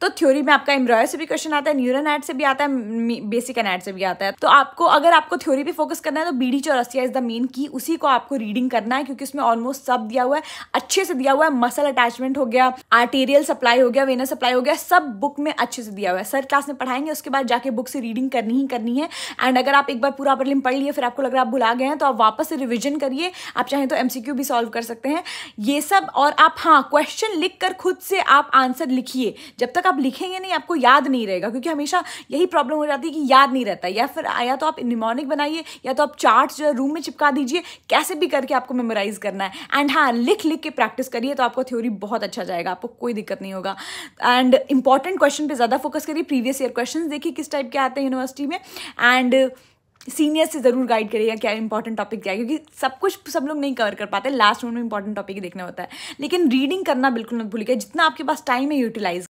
तो थ्योरी में आपका एम्ब्रॉयर से भी क्वेश्चन आता है न्यूरन एड से भी आता है बेसिक एनाड से भी आता है तो आपको अगर आपको थ्योरी पे फोकस करना है तो BD Chaurasia is the main की उसी को आपको रीडिंग करना है क्योंकि उसमें ऑलमोस्ट सब दिया हुआ है अच्छे से दिया हुआ है मसल अटैचमेंट हो गया आर्टेरियल सप्लाई हो गया वेनर सप्लाई हो गया सब बुक में अच्छे से दिया हुआ है सर क्लास में पढ़ाएंगे उसके बाद जाके बुक से रीडिंग करनी ही करनी है एंड अगर आप एक बार पूरा अपर लिम पढ़ लिए फिर आपको लग रहा है आप भुला गए हैं तो आप वापस से रिविजन करिए आप चाहें तो एमसीक्यू भी सॉल्व कर सकते हैं ये सब और आप हाँ क्वेश्चन लिख कर खुद से आप आंसर लिखिए जब तक आप लिखेंगे नहीं आपको याद नहीं रहेगा क्योंकि हमेशा यही प्रॉब्लम हो जाती है कि याद नहीं रहता या फिर या तो आप निमोनिक बनाइए या तो आप चार्ट जो रूम में चिपका दीजिए कैसे भी करके आपको मेमोराइज करना है एंड हाँ लिख लिख के प्रैक्टिस करिए तो आपको थ्योरी बहुत अच्छा जाएगा आपको कोई दिक्कत नहीं होगा एंड इंपॉर्टेंट क्वेश्चन पर ज़्यादा फोकस करिए प्रीवियस ईयर क्वेश्चन देखिए किस टाइप के आते हैं यूनिवर्सिटी में एंड सीनियर से ज़रूर गाइड करेगा क्या इंपॉर्टेंट टॉपिक क्या है क्योंकि सब कुछ सब लोग नहीं कवर कर पाते लास्ट मोमेंट में इंपॉर्टेंट टॉपिक देखना होता है लेकिन रीडिंग करना बिल्कुल मत भूलिएगा जितना आपके पास टाइम है यूटिलाइज